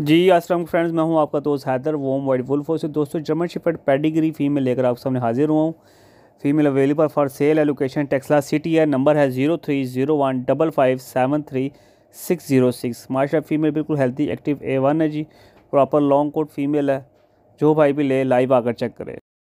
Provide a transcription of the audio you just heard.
जी Aslam friends मैं हूं आपका दोस्त हैदर वोम वाइट वुल्फ से दोस्तों जर्मन शिफर्ड पेडिग्री फीमेल लेकर आप सामने हाजिर हुआ हूं female available for sale allocation Taxila city है नंबर है zero three zero one double five seven three six zero six माशा फीमेल बिल्कुल हेल्थी एक्टिव ए वन है जी प्रॉपर लॉन्ग कोट फीमेल है जो भाई भी ले लाइव आकर चेक करें